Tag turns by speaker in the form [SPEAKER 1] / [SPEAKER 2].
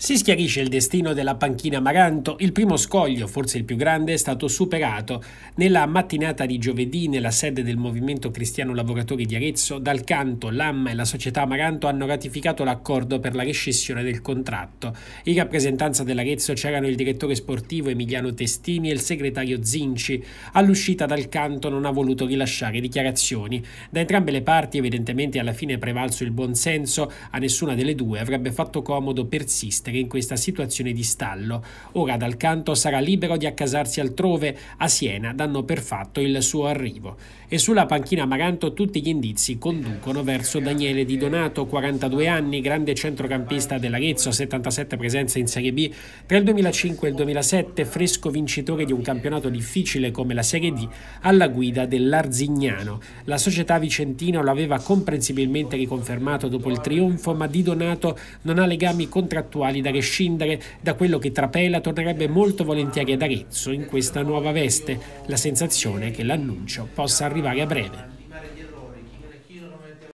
[SPEAKER 1] Si schiarisce il destino della panchina Maranto, il primo scoglio, forse il più grande, è stato superato nella mattinata di giovedì nella sede del Movimento Cristiano Lavoratori di Arezzo, dal canto l'AMMA e la società Maranto hanno ratificato l'accordo per la rescissione del contratto. In rappresentanza dell'Arezzo c'erano il direttore sportivo Emiliano Testini e il segretario Zinci. All'uscita dal canto non ha voluto rilasciare dichiarazioni. Da entrambe le parti evidentemente alla fine è prevalso il buonsenso, a nessuna delle due avrebbe fatto comodo persistere essere in questa situazione di stallo. Ora dal canto sarà libero di accasarsi altrove, a Siena danno per fatto il suo arrivo. E sulla panchina Amaranto tutti gli indizi conducono verso Daniele Di Donato, 42 anni, grande centrocampista dell'Arezzo, 77 presenze in Serie B, tra il 2005 e il 2007 fresco vincitore di un campionato difficile come la Serie D alla guida dell'Arzignano. La società vicentina lo aveva comprensibilmente riconfermato dopo il trionfo, ma Di Donato non ha legami contrattuali da rescindere da quello che Trapela tornerebbe molto volentieri ad Arezzo in questa nuova veste, la sensazione è che l'annuncio possa arrivare a breve.